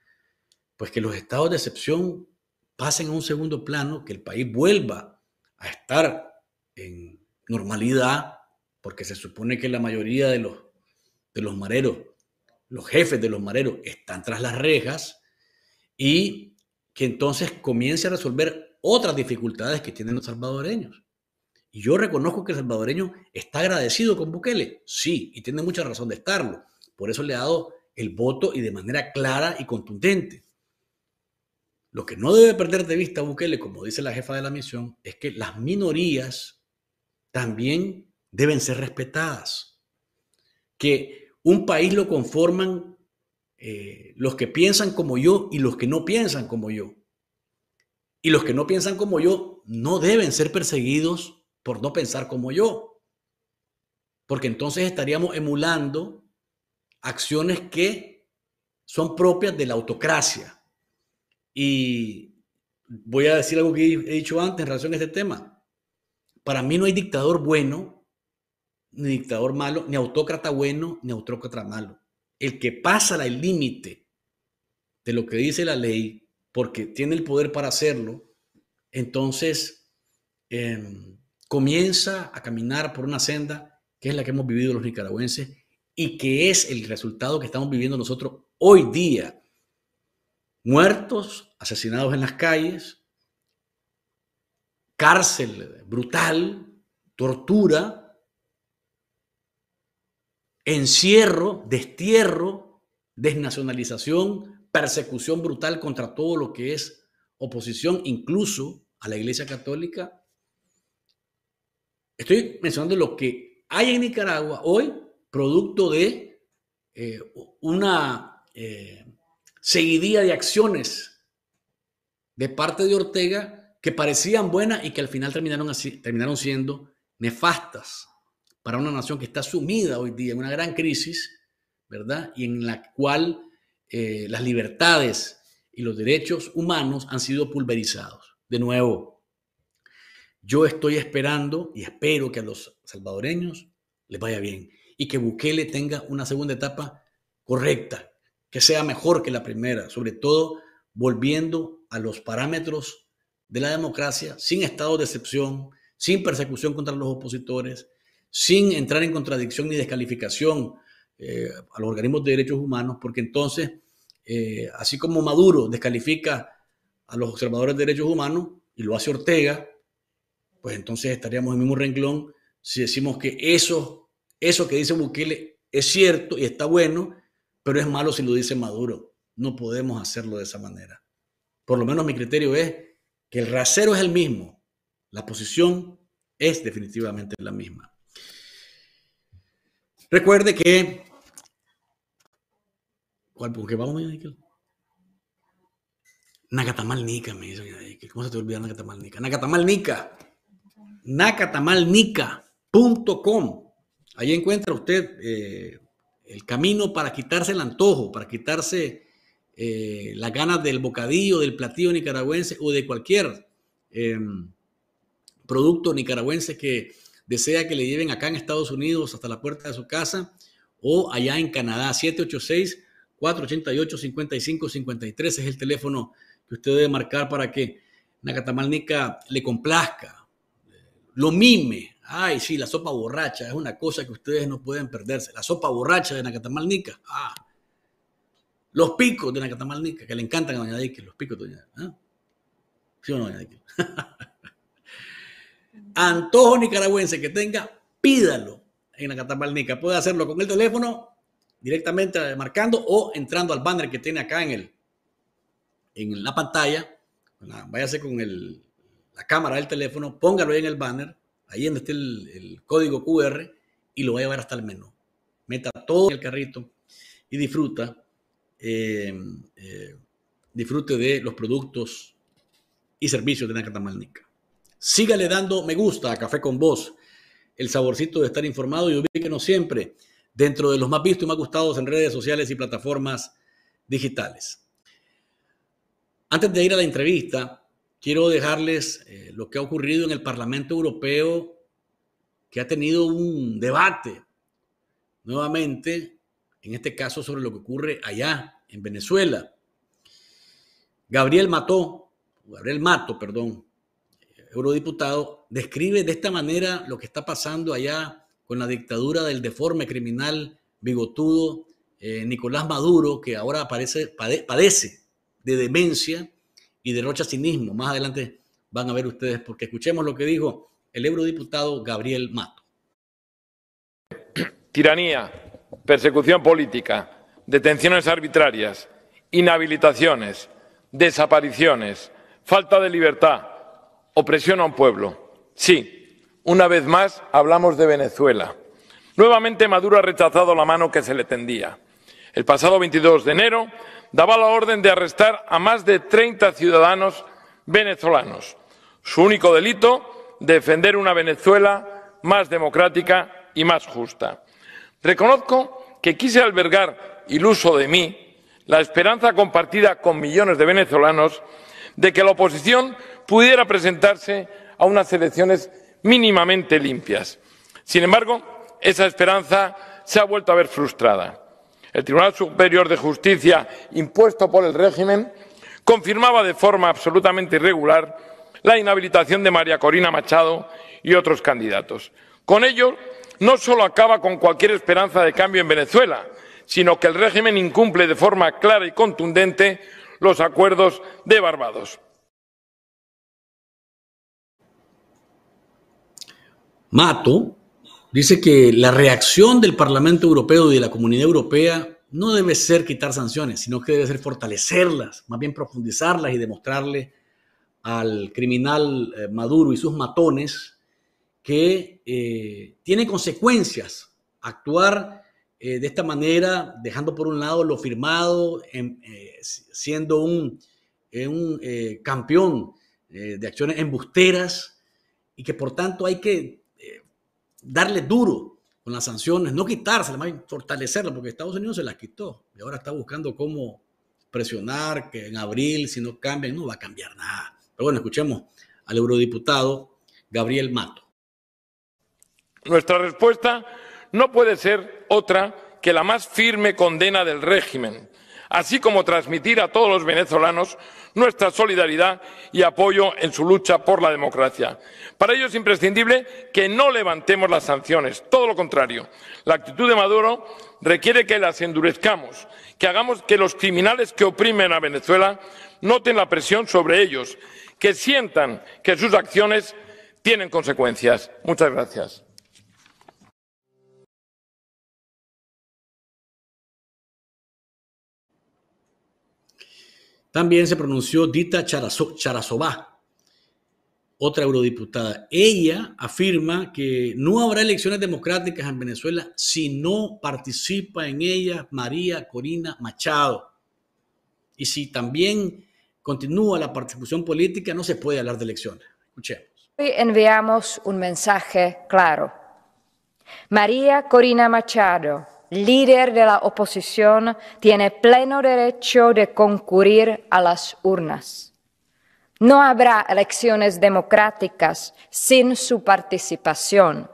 Speaker 1: pues que los estados de excepción pasen a un segundo plano, que el país vuelva a estar en normalidad, porque se supone que la mayoría de los, de los mareros, los jefes de los mareros, están tras las rejas y que entonces comience a resolver otras dificultades que tienen los salvadoreños. Y yo reconozco que el salvadoreño está agradecido con Bukele, sí, y tiene mucha razón de estarlo. Por eso le ha dado el voto y de manera clara y contundente. Lo que no debe perder de vista Bukele, como dice la jefa de la misión, es que las minorías también deben ser respetadas. Que un país lo conforman eh, los que piensan como yo y los que no piensan como yo. Y los que no piensan como yo no deben ser perseguidos por no pensar como yo. Porque entonces estaríamos emulando acciones que son propias de la autocracia. Y voy a decir algo que he dicho antes en relación a este tema. Para mí no hay dictador bueno, ni dictador malo, ni autócrata bueno, ni autócrata malo. El que pasa el límite de lo que dice la ley, porque tiene el poder para hacerlo, entonces em, comienza a caminar por una senda que es la que hemos vivido los nicaragüenses y que es el resultado que estamos viviendo nosotros hoy día. Muertos, asesinados en las calles, cárcel brutal, tortura, encierro, destierro, desnacionalización, persecución brutal contra todo lo que es oposición, incluso a la Iglesia Católica. Estoy mencionando lo que hay en Nicaragua hoy, producto de eh, una seguidía eh, seguidilla de acciones de parte de Ortega que parecían buenas y que al final terminaron, así, terminaron siendo nefastas para una nación que está sumida hoy día en una gran crisis, ¿verdad? Y en la cual eh, las libertades y los derechos humanos han sido pulverizados. De nuevo, yo estoy esperando y espero que a los salvadoreños les vaya bien y que Bukele tenga una segunda etapa correcta, que sea mejor que la primera, sobre todo volviendo a los parámetros de la democracia, sin estado de excepción, sin persecución contra los opositores, sin entrar en contradicción ni descalificación eh, a los organismos de derechos humanos, porque entonces, eh, así como Maduro descalifica a los observadores de derechos humanos y lo hace Ortega, pues entonces estaríamos en el mismo renglón si decimos que eso, eso que dice Bukele es cierto y está bueno, pero es malo si lo dice Maduro. No podemos hacerlo de esa manera. Por lo menos mi criterio es que el rasero es el mismo, la posición es definitivamente la misma. Recuerde que... ¿Cuál? ¿Por qué vamos, Michael? Nacatamal Nica, me dice Michael. ¿Cómo se te olvida Nacatamal Nica? Nacatamal Nica. Nacatamalnica.com. Ahí encuentra usted eh, el camino para quitarse el antojo, para quitarse eh, las ganas del bocadillo, del platillo nicaragüense o de cualquier eh, producto nicaragüense que desea que le lleven acá en Estados Unidos hasta la puerta de su casa o allá en Canadá. 786-488-5553 es el teléfono que usted debe marcar para que Nacatamalnica le complazca, lo mime. Ay, sí, la sopa borracha es una cosa que ustedes no pueden perderse. La sopa borracha de Nacatamalnica. Ah los picos de la Catamarnica, que le encantan a Doña Ike. los picos de Doña ¿eh? ¿Sí o no, Doña Antojo nicaragüense que tenga, pídalo en la Catamalnica. Puede hacerlo con el teléfono directamente eh, marcando o entrando al banner que tiene acá en el en la pantalla. váyase con la cámara del teléfono, póngalo ahí en el banner, ahí donde esté el, el código QR y lo va a llevar hasta el menú. Meta todo en el carrito y disfruta Em, eh, disfrute de los productos y servicios de Nacatamalnica. Sígale dando me gusta a Café con Vos, el saborcito de estar informado y ubíquenos siempre dentro de los más vistos y más gustados en redes sociales y plataformas digitales. Antes de ir a la entrevista, quiero dejarles eh, lo que ha ocurrido en el Parlamento Europeo, que ha tenido un debate nuevamente en este caso sobre lo que ocurre allá, en Venezuela. Gabriel Mató, Gabriel Mato, perdón, eurodiputado, describe de esta manera lo que está pasando allá con la dictadura del deforme criminal bigotudo eh, Nicolás Maduro, que ahora aparece, padece de demencia y derrocha cinismo. Más adelante van a ver ustedes, porque escuchemos lo que dijo el eurodiputado Gabriel Mato.
Speaker 4: Tiranía, persecución política, detenciones arbitrarias, inhabilitaciones, desapariciones, falta de libertad, opresión a un pueblo. Sí, una vez más hablamos de Venezuela. Nuevamente Maduro ha rechazado la mano que se le tendía. El pasado 22 de enero daba la orden de arrestar a más de 30 ciudadanos venezolanos. Su único delito, defender una Venezuela más democrática y más justa. Reconozco que quise albergar, iluso de mí, la esperanza compartida con millones de venezolanos de que la oposición pudiera presentarse a unas elecciones mínimamente limpias. Sin embargo, esa esperanza se ha vuelto a ver frustrada. El Tribunal Superior de Justicia, impuesto por el régimen, confirmaba de forma absolutamente irregular la inhabilitación de María Corina Machado y otros candidatos. Con ello, no solo acaba con cualquier esperanza de cambio en Venezuela, sino que el régimen incumple de forma clara y contundente los acuerdos de Barbados.
Speaker 1: Mato dice que la reacción del Parlamento Europeo y de la Comunidad Europea no debe ser quitar sanciones, sino que debe ser fortalecerlas, más bien profundizarlas y demostrarle al criminal eh, Maduro y sus matones que eh, tiene consecuencias actuar eh, de esta manera, dejando por un lado lo firmado, em, eh, siendo un, campeón de acciones embusteras y que por tanto hay que darle duro con las sanciones, no quitárselas, más fortalecerlas, porque Estados Unidos se las quitó y ahora está buscando cómo presionar que en abril, si no cambian, no va a cambiar nada. Pero bueno, escuchemos al eurodiputado Gabriel Mato. Nuestra
Speaker 4: respuesta no puede ser otra que la más firme condena del régimen, así como transmitir a todos los venezolanos nuestra solidaridad y apoyo en su lucha por la democracia. Para ello es imprescindible que no levantemos las sanciones, todo lo contrario. La actitud de Maduro requiere que las endurezcamos, que hagamos que los criminales que oprimen a Venezuela noten la presión sobre ellos, que sientan que sus acciones tienen consecuencias. Muchas gracias.
Speaker 1: También se pronunció Dita Charasová, otra eurodiputada. Ella afirma que no habrá elecciones democráticas en Venezuela si no participa en ellas María Corina Machado. Y si también continúa la participación política, no se puede hablar de elecciones. Escuchemos.
Speaker 3: Hoy enviamos un mensaje claro. María Corina Machado líder de la oposición, tiene pleno derecho de concurrir a las urnas. No habrá elecciones democráticas sin su participación.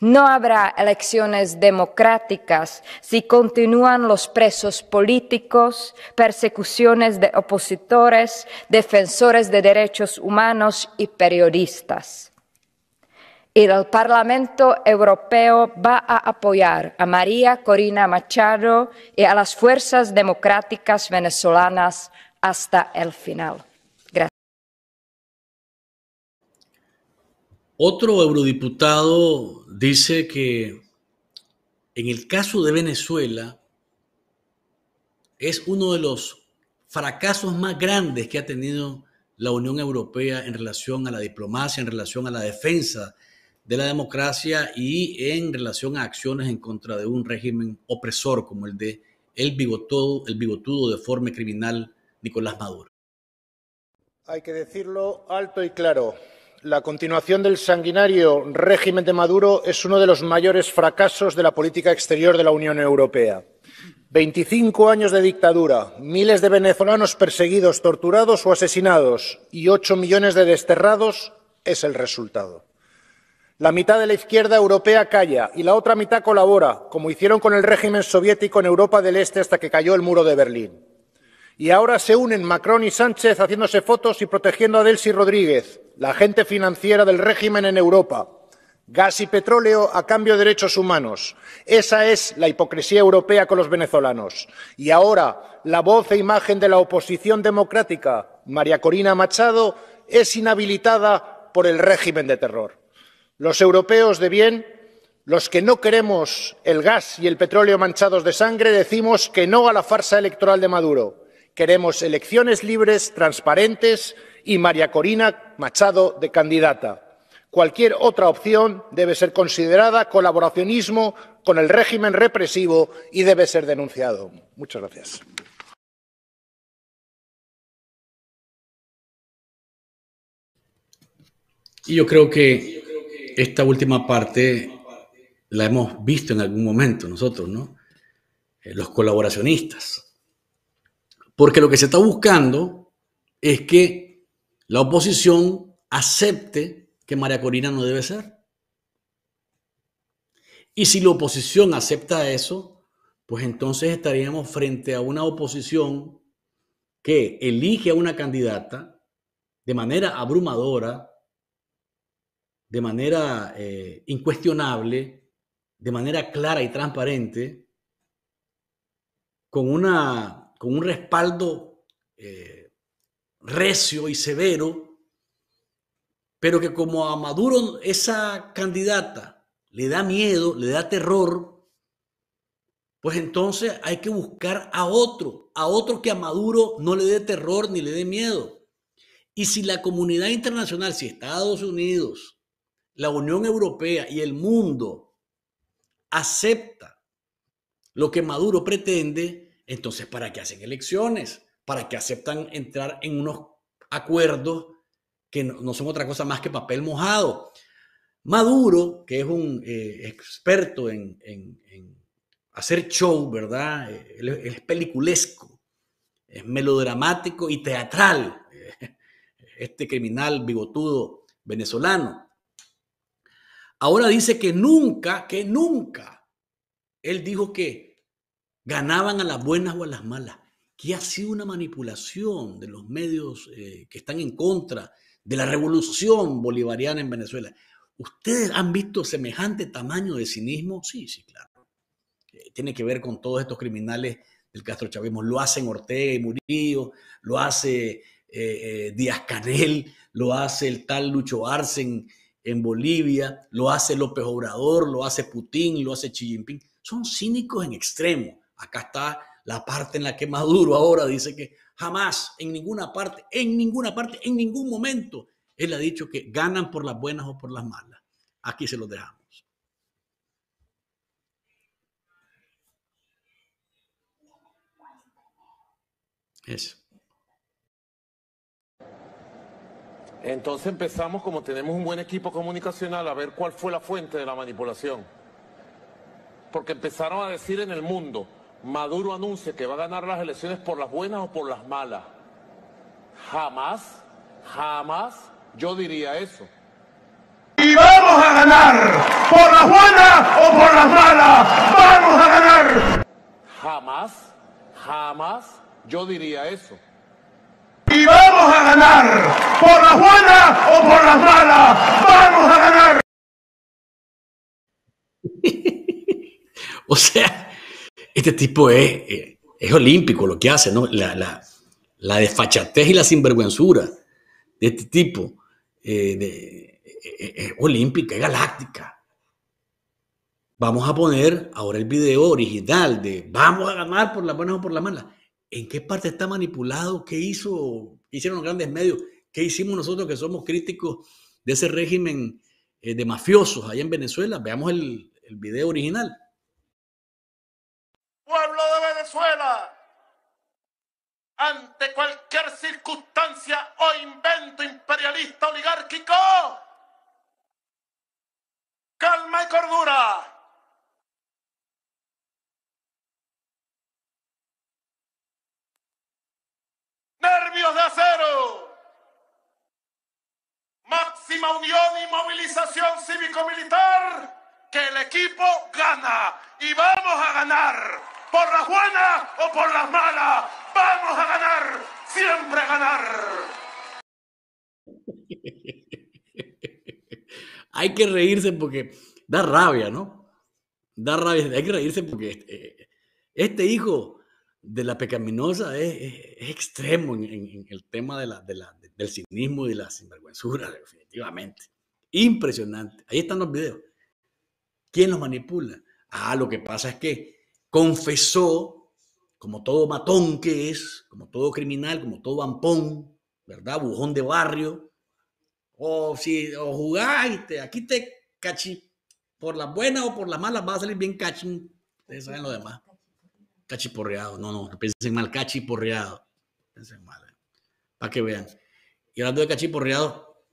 Speaker 3: No habrá elecciones democráticas si continúan los presos políticos, persecuciones de opositores, defensores de derechos humanos y periodistas y el Parlamento Europeo va a apoyar a María Corina Machado y a las fuerzas democráticas venezolanas hasta el final. Gracias.
Speaker 1: Otro eurodiputado dice que en el caso de Venezuela es uno de los fracasos más grandes que ha tenido la Unión Europea en relación a la diplomacia, en relación a la defensa de la democracia y en relación a acciones en contra de un régimen opresor como el de el bigotudo, el bigotudo deforme criminal Nicolás Maduro.
Speaker 5: Hay que decirlo alto y claro. La continuación del sanguinario régimen de Maduro es uno de los mayores fracasos de la política exterior de la Unión Europea. 25 años de dictadura, miles de venezolanos perseguidos, torturados o asesinados y 8 millones de desterrados es el resultado. La mitad de la izquierda europea calla y la otra mitad colabora, como hicieron con el régimen soviético en Europa del Este hasta que cayó el muro de Berlín. Y ahora se unen Macron y Sánchez haciéndose fotos y protegiendo a Delcy Rodríguez, la agente financiera del régimen en Europa. Gas y petróleo a cambio de derechos humanos. Esa es la hipocresía europea con los venezolanos. Y ahora la voz e imagen de la oposición democrática, María Corina Machado, es inhabilitada por el régimen de terror. Los europeos de bien, los que no queremos el gas y el petróleo manchados de sangre, decimos que no a la farsa electoral de Maduro. Queremos elecciones libres, transparentes y María Corina Machado de candidata. Cualquier otra opción debe ser considerada colaboracionismo con el régimen represivo y debe ser denunciado. Muchas gracias.
Speaker 1: yo creo que esta última parte la hemos visto en algún momento nosotros, ¿no? Eh, los colaboracionistas. Porque lo que se está buscando es que la oposición acepte que María Corina no debe ser. Y si la oposición acepta eso, pues entonces estaríamos frente a una oposición que elige a una candidata de manera abrumadora de manera eh, incuestionable, de manera clara y transparente, con, una, con un respaldo eh, recio y severo, pero que como a Maduro esa candidata le da miedo, le da terror, pues entonces hay que buscar a otro, a otro que a Maduro no le dé terror ni le dé miedo. Y si la comunidad internacional, si Estados Unidos, la Unión Europea y el mundo acepta lo que Maduro pretende, entonces ¿para qué hacen elecciones? ¿Para qué aceptan entrar en unos acuerdos que no, son otra cosa más que papel mojado? Maduro, que es un eh, experto en, hacer show, ¿verdad? Eh, es peliculesco, es melodramático y teatral, eh, este criminal bigotudo venezolano. Ahora dice que nunca, que nunca, él dijo que ganaban a las buenas o a las malas, que ha sido una manipulación de los medios eh, que están en contra de la revolución bolivariana en Venezuela. ¿Ustedes han visto semejante tamaño de cinismo? Sí, sí, claro. Eh, tiene que ver con todos estos criminales del castrochavismo. Lo hacen Ortega y Murillo, lo hace eh, Díaz Canel, lo hace el tal Lucho Arsen en Bolivia, lo hace López Obrador, lo hace Putin, lo hace Xi Jinping. Son cínicos en extremo. Acá está la parte en la que Maduro ahora dice que jamás, en ninguna parte, en ninguna parte, en ningún momento, él ha dicho que ganan por las buenas o por las malas. Aquí se los dejamos. Eso.
Speaker 4: Entonces empezamos, como tenemos un buen equipo comunicacional, a ver cuál fue la fuente de la manipulación. Porque empezaron a decir en el mundo, Maduro anuncia que va a ganar
Speaker 5: las elecciones por las buenas o por las malas. Jamás, jamás yo diría eso. Y vamos a ganar, por las buenas o por las malas, vamos a ganar. Jamás, jamás yo diría eso. Y vamos vamos a ganar. Por las buenas o por las malas, vamos a ganar.
Speaker 1: o sea, este tipo es, olímpico lo que hace, ¿no? La, desfachatez y la sinvergüenzura de este tipo eh, eh, eh, es olímpica, es galáctica. Vamos a poner ahora el video original de vamos a ganar por las buenas o por las malas. ¿En qué parte está manipulado? ¿Qué hizo? hicieron los grandes medios? ¿Qué hicimos nosotros que somos críticos de ese régimen eh, de mafiosos ahí en Venezuela? Veamos el, el video original.
Speaker 5: Pueblo de Venezuela, ante cualquier circunstancia o invento imperialista oligárquico, calma y cordura. Nervios de acero. Máxima unión y movilización cívico-militar. Que el equipo gana. Y vamos a ganar. Por las buenas o por las malas. Vamos a ganar. Siempre a ganar.
Speaker 1: hay que reírse porque da rabia, ¿no? Da rabia, hay que reírse porque eh, este hijo de la pecaminosa es, extremo en, el tema del cinismo y la sinvergüenzura, definitivamente. Impresionante. Ahí están los videos. ¿Quién los manipula? Ah, lo que pasa es que confesó, como todo matón que es, como todo criminal, como todo vampón, ¿verdad? Bujón de barrio. O si o jugaste, aquí te cachí. por la buena o por las malas va a salir bien cachín. Ustedes saben lo demás cachiporreado. No, no, piensen mal, cachiporreado. Piensen mal, eh. para que vean. Y hablando de cachiporreado,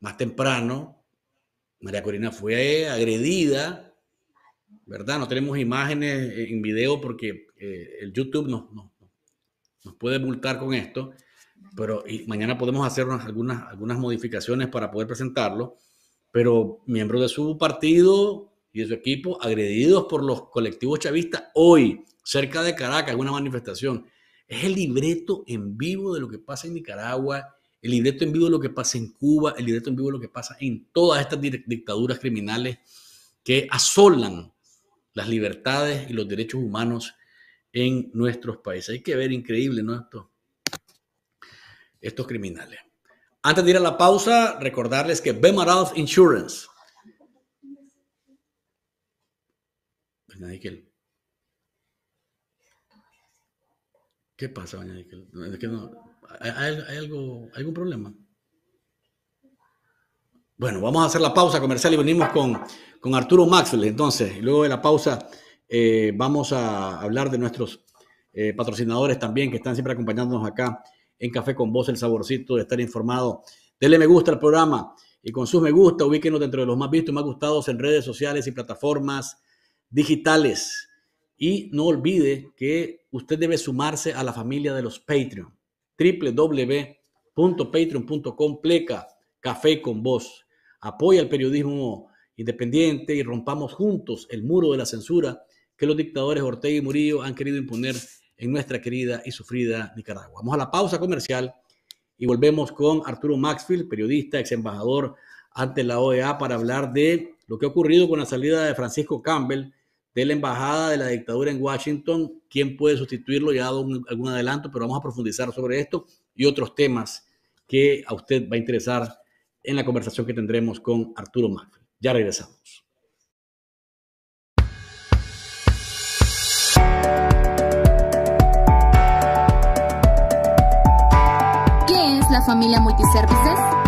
Speaker 1: más temprano, María Corina fue agredida, ¿verdad? No tenemos imágenes en video porque eh, el YouTube nos, puede multar con esto, pero mañana podemos hacer algunas, algunas modificaciones para poder presentarlo. Pero miembros de su partido y de su equipo agredidos por los colectivos chavistas hoy cerca de Caracas, alguna manifestación. Es el libreto en vivo de lo que pasa en Nicaragua, el libreto en vivo de lo que pasa en Cuba, el libreto en vivo de lo que pasa en todas estas dictaduras criminales que asolan las libertades y los derechos humanos en nuestros países. Hay que ver increíble, ¿no? estos criminales. Antes de ir a la pausa, recordarles que BEMARALF Insurance. Pues ¿Qué pasa, doña ¿Hay, algo, algún problema? Bueno, vamos a hacer la pausa comercial y venimos con, Arturo Maxwell. Entonces, luego de la pausa eh, vamos a hablar de nuestros eh, patrocinadores también que están siempre acompañándonos acá en Café con Voz, el saborcito de estar informado. Dele me gusta al programa y con sus me gusta ubíquenos dentro de los más vistos y más gustados en redes sociales y plataformas digitales. Y no olvide que usted debe sumarse a la familia de los Patreon. www.patreon.com pleca café con voz. Apoya el periodismo independiente y rompamos juntos el muro de la censura que los dictadores Ortega y Murillo han querido imponer en nuestra querida y sufrida Nicaragua. Vamos a la pausa comercial y volvemos con Arturo Maxfield, periodista, ex embajador ante la OEA, para hablar de lo que ha ocurrido con la salida de Francisco Campbell de la embajada de la dictadura en Washington, quién puede sustituirlo, ya ha dado algún adelanto, pero vamos a profundizar sobre esto y otros temas que a usted va a interesar en la conversación que tendremos con Arturo Macri. Ya regresamos.
Speaker 5: ¿Qué es la familia Multiservices?